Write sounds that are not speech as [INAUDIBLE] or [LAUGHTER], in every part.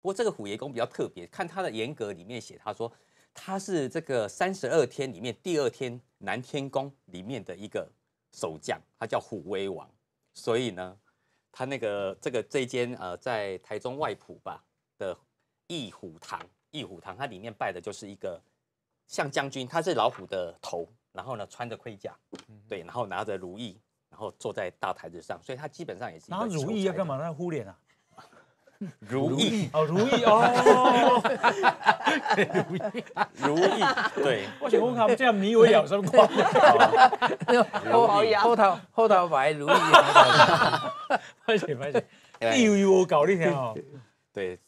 不过这个虎爷公比较特别，看他的严格里面写，他说他是这个三十二天里面第二天南天宫里面的一个守将，他叫虎威王。所以呢，他那个这个这间呃在台中外埔吧的义虎堂，义虎堂它里面拜的就是一个像将军，他是老虎的头，然后呢穿着盔甲，对，然后拿着如意，然后坐在大台子上，所以他基本上也是拿如意要干嘛？那护脸啊？如意哦，如意哦，[LAUGHS] 如意，如意，对，我想问他们这样你以为有什么关系？后后后头后头白如意，哈哈哈哈哈。没事 [LAUGHS] 搞你听哦？对，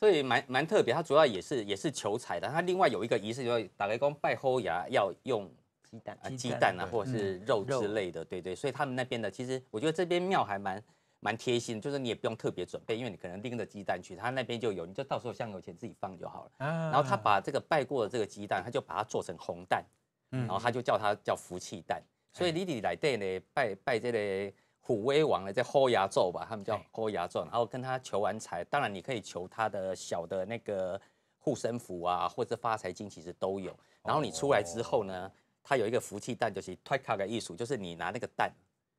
所以蛮蛮特别，它主要也是也是求财的。它另外有一个仪式，就是打开光拜后牙要用鸡蛋、啊，鸡蛋啊，或者是肉之类的，对对。所以他们那边的，其实我觉得这边庙还蛮。蛮贴心，就是你也不用特别准备，因为你可能拎着鸡蛋去，他那边就有，你就到时候香有钱自己放就好了。然后他把这个拜过的这个鸡蛋，他就把它做成红蛋，然后他就叫它叫福气蛋。所以你你来这呢拜拜这个虎威王呢，在豁牙咒吧，他们叫豁牙咒。然后跟他求完财，当然你可以求他的小的那个护身符啊，或者发财金，其实都有。然后你出来之后呢，他有一个福气蛋，就是 t 特卡的艺术，就是你拿那个蛋。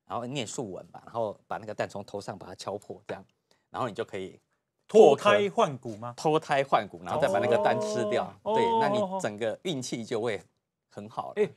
然后念竖文吧，然后把那个蛋从头上把它敲破，这样，然后你就可以脱胎换骨吗？脱胎换骨，然后再把那个蛋吃掉，对，那你整个运气就会很好了。